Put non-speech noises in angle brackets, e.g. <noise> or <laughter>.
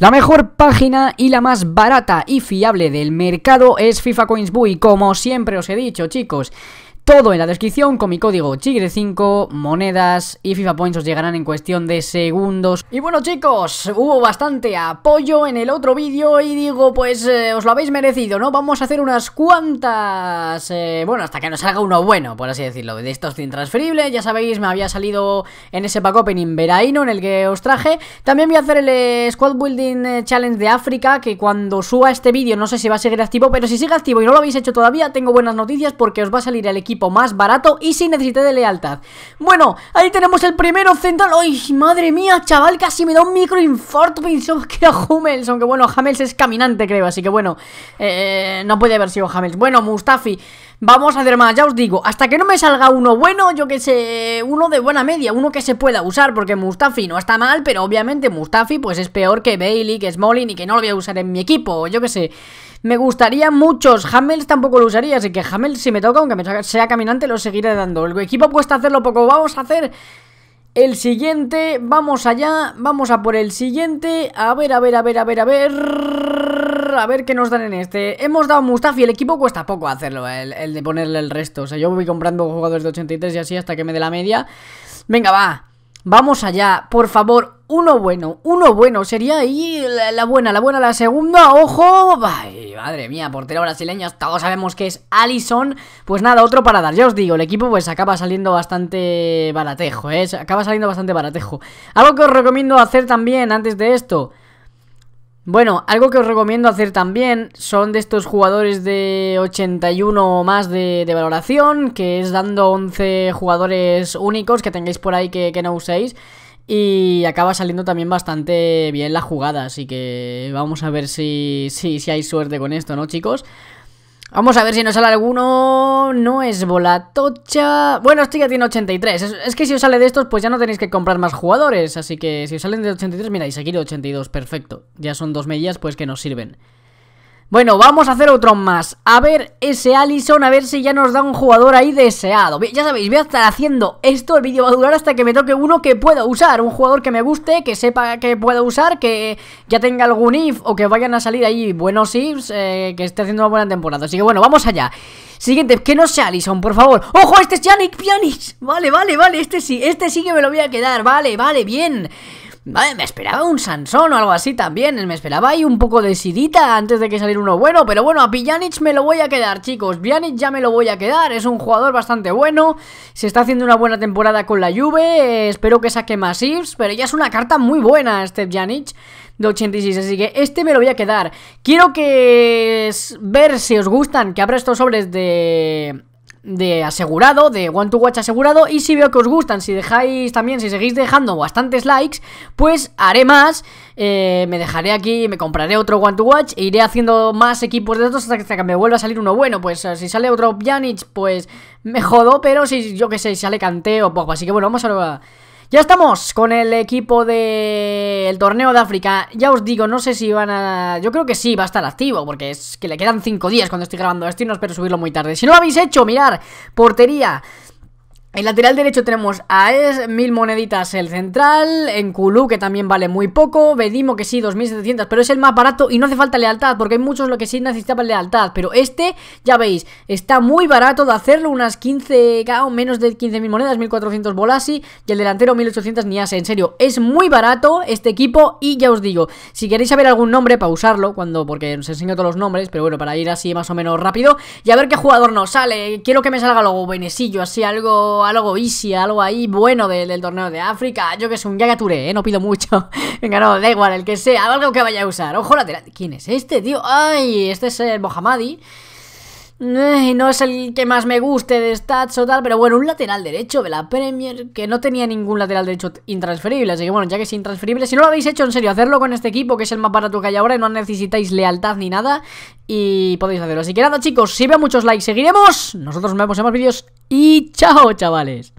La mejor página y la más barata y fiable del mercado es FIFA Coins Buy. como siempre os he dicho, chicos. Todo en la descripción con mi código Chigre5, monedas y FIFA Points os llegarán en cuestión de segundos. Y bueno chicos, hubo bastante apoyo en el otro vídeo y digo pues eh, os lo habéis merecido, ¿no? Vamos a hacer unas cuantas... Eh, bueno, hasta que nos salga uno bueno, por así decirlo. De estos intransferibles. ya sabéis, me había salido en ese pack opening Veraino en el que os traje. También voy a hacer el eh, Squad Building Challenge de África, que cuando suba este vídeo no sé si va a seguir activo, pero si sigue activo y no lo habéis hecho todavía, tengo buenas noticias porque os va a salir el equipo equipo más barato y sin necesidad de lealtad. Bueno, ahí tenemos el primero central. ¡Ay, madre mía, chaval! Casi me da un microinfarto. pensó que a Hummels, aunque bueno, Hummels es caminante, creo. Así que bueno, eh, no puede haber sido Hummels. Bueno, Mustafi. Vamos a hacer más, ya os digo, hasta que no me salga uno bueno, yo que sé, uno de buena media, uno que se pueda usar, porque Mustafi no está mal, pero obviamente Mustafi pues es peor que Bailey, que Smolin y que no lo voy a usar en mi equipo, yo que sé. Me gustaría muchos, Hamels tampoco lo usaría, así que Hamels si me toca, aunque me sea caminante, lo seguiré dando. El equipo cuesta hacerlo poco, vamos a hacer... El siguiente, vamos allá, vamos a por el siguiente. A ver, a ver, a ver, a ver, a ver a ver qué nos dan en este. Hemos dado Mustafi, el equipo cuesta poco hacerlo, eh, el, de ponerle el resto. O sea, yo voy comprando jugadores de 83 y así hasta que me dé la media. Venga, va. Vamos allá, por favor, uno bueno, uno bueno, sería ahí la, buena, la buena, la segunda, ojo, madre mía, portero brasileño, todos sabemos que es Alison pues nada, otro para dar, ya os digo, el equipo pues acaba saliendo bastante baratejo, ¿eh? acaba saliendo bastante baratejo. Algo que os recomiendo hacer también antes de esto, bueno, algo que os recomiendo hacer también son de estos jugadores de 81 o más de, valoración, que es dando 11 jugadores únicos que tengáis por ahí que, no uséis. Y acaba saliendo también bastante bien la jugada, así que vamos a ver si, si, si hay suerte con esto, ¿no, chicos? Vamos a ver si nos sale alguno. No es volatocha. Bueno, este ya tiene 83. Es, es, que si os sale de estos, pues ya no tenéis que comprar más jugadores. Así que si os salen de 83, mira, y seguir 82. Perfecto. Ya son dos medias, pues que nos sirven. Bueno, vamos a hacer otro más. A ver ese Allison, a ver si ya nos da un jugador ahí deseado. Ya sabéis, voy a estar haciendo esto. El vídeo va a durar hasta que me toque uno que pueda usar. Un jugador que me guste, que sepa que pueda usar, que ya tenga algún if o que vayan a salir ahí buenos ifs, eh, que esté haciendo una buena temporada. Así que bueno, vamos allá. Siguiente, que no sea Allison, por favor. ¡Ojo, este es Yannick! ¡Yannick! Vale, vale, vale, este sí, este sí que me lo voy a quedar. Vale, vale, bien vale me esperaba un Sansón o algo así también. Me esperaba ahí un poco de Sidita antes de que saliera uno bueno. Pero bueno, a Pjanic me lo voy a quedar, chicos. Pjanic ya me lo voy a quedar. Es un jugador bastante bueno. Se está haciendo una buena temporada con la Juve. Eh, espero que saque más ifs. Pero ya es una carta muy buena este Pjanic de 86, así que este me lo voy a quedar. Quiero que ver si os gustan que abra estos sobres de de asegurado, de One to Watch asegurado. Y si veo que os gustan, si dejáis también, si seguís dejando bastantes likes, pues haré más. Eh, me dejaré aquí, me compraré otro One to Watch e iré haciendo más equipos de estos hasta que me vuelva a salir uno bueno. Pues eh, si sale otro Pjanic, pues me jodo, pero si yo que sé, si sale Kante o poco. Así que bueno, vamos a ya estamos con el equipo del torneo de África. Ya os digo, no sé si van a... Yo creo que sí, va a estar activo, porque es que le quedan 5 días cuando estoy grabando esto y no espero subirlo muy tarde. Si no lo habéis hecho, mirar, portería... En lateral derecho tenemos a Es, mil moneditas el central, en Kulu que también vale muy poco, Bedimo que sí, 2700, pero es el más barato y no hace falta lealtad, porque hay muchos lo que sí necesitaban lealtad, pero este, ya veis, está muy barato de hacerlo, unas 15 menos de 15.000 monedas, 1400 bolasi y el delantero 1800 ni en serio, es muy barato este equipo y ya os digo, si queréis saber algún nombre para usarlo, cuando, porque os enseño todos los nombres, pero bueno, para ir así más o menos rápido, y a ver qué jugador nos sale, quiero que me salga luego, venecillo así algo algo easy, algo ahí bueno del, torneo de África. Yo que sé, un Gagature, ¿eh? no pido mucho. <laughs> Venga, no, da igual, el que sea, algo que vaya a usar. Ojo lateral. ¿Quién es este, tío? ¡Ay! Este es el Mohamadi. Eh, no es el que más me guste de stats o tal, pero bueno, un lateral derecho de la Premier que no tenía ningún lateral derecho intransferible. Así que bueno, ya que es intransferible, si no lo habéis hecho, en serio, hacerlo con este equipo que es el más barato que hay ahora y no necesitáis lealtad ni nada. Y podéis hacerlo. Así que nada, chicos, si veo muchos likes, seguiremos. Nosotros nos vemos en más vídeos y chao, chavales.